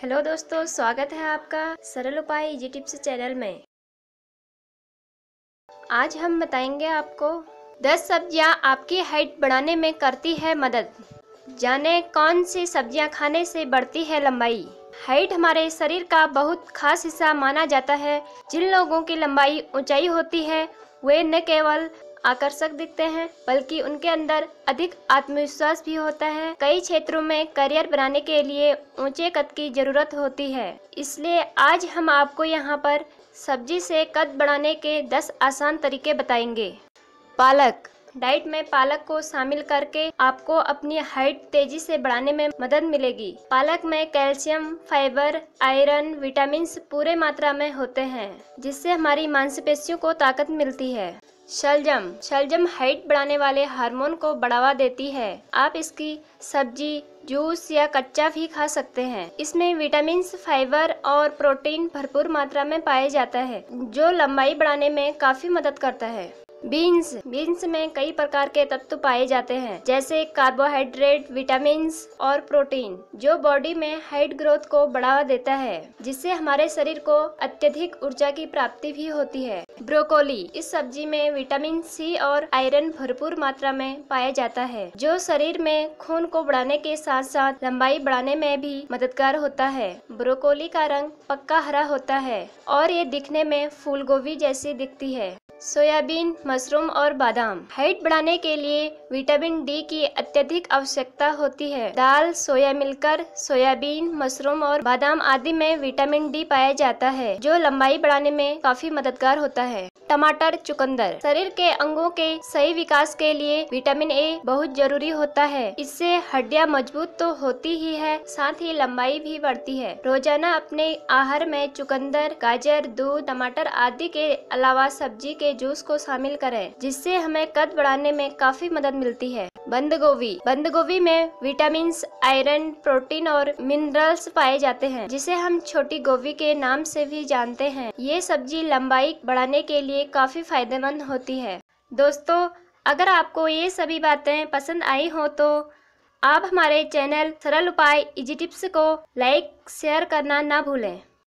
hello दोस्तों स्वागत है आपका सरल उपाय इजी टिप्स चैनल में आज हम बताएंगे आपको 10 सब्जियां आपकी हाइट बढ़ाने में करती है मदद जाने कौन सी सब्जियां खाने से बढ़ती है लंबाई हाइट हमारे शरीर का बहुत खास हिस्सा माना जाता है जिन लोगों की लंबाई ऊंचाई होती है वे न केवल आकर्षक दिखते हैं बल्कि उनके अंदर अधिक आत्मविश्वास भी होता है कई क्षेत्रों में करियर बनाने के लिए ऊंचे कद की जरूरत होती है इसलिए आज हम आपको यहाँ पर सब्जी से कद बढ़ाने के 10 आसान तरीके बताएंगे पालक डाइट में पालक को शामिल करके आपको अपनी हाइट तेजी से बढ़ाने में मदद मिलेगी पालक में कैल्शियम फाइबर आयरन विटामिन पूरे मात्रा में होते हैं जिससे हमारी मांसपेशियों को ताकत मिलती है शलजम शलजम हाइट बढ़ाने वाले हार्मोन को बढ़ावा देती है आप इसकी सब्जी जूस या कच्चा भी खा सकते हैं इसमें विटामिन फाइबर और प्रोटीन भरपूर मात्रा में पाया जाता है जो लंबाई बढ़ाने में काफी मदद करता है बीन्स बीन्स में कई प्रकार के तत्व पाए जाते हैं जैसे कार्बोहाइड्रेट विटामिन और प्रोटीन जो बॉडी में हाइट ग्रोथ को बढ़ावा देता है जिससे हमारे शरीर को अत्यधिक ऊर्जा की प्राप्ति भी होती है ब्रोकोली इस सब्जी में विटामिन सी और आयरन भरपूर मात्रा में पाया जाता है जो शरीर में खून को बढ़ाने के साथ साथ लंबाई बढ़ाने में भी मददगार होता है ब्रोकोली का रंग पक्का हरा होता है और ये दिखने में फूल गोभी जैसी दिखती है सोयाबीन मशरूम और बादाम हाइट बढ़ाने के लिए विटामिन डी की अत्यधिक आवश्यकता होती है दाल सोया मिलकर सोयाबीन मशरूम और बादाम आदि में विटामिन डी पाया जाता है जो लंबाई बढ़ाने में काफी मददगार होता है टमाटर चुकंदर शरीर के अंगों के सही विकास के लिए विटामिन ए बहुत जरूरी होता है इससे हड्डियां मजबूत तो होती ही है साथ ही लंबाई भी बढ़ती है रोजाना अपने आहार में चुकंदर गाजर दूध टमाटर आदि के अलावा सब्जी के के जूस को शामिल करें जिससे हमें कद बढ़ाने में काफी मदद मिलती है बंद गोभी बंद गोभी में विटामिन आयरन प्रोटीन और मिनरल्स पाए जाते हैं जिसे हम छोटी गोभी के नाम से भी जानते हैं ये सब्जी लंबाई बढ़ाने के लिए काफी फायदेमंद होती है दोस्तों अगर आपको ये सभी बातें पसंद आई हो तो आप हमारे चैनल सरल उपाय इजी टिप्स को लाइक शेयर करना ना भूलें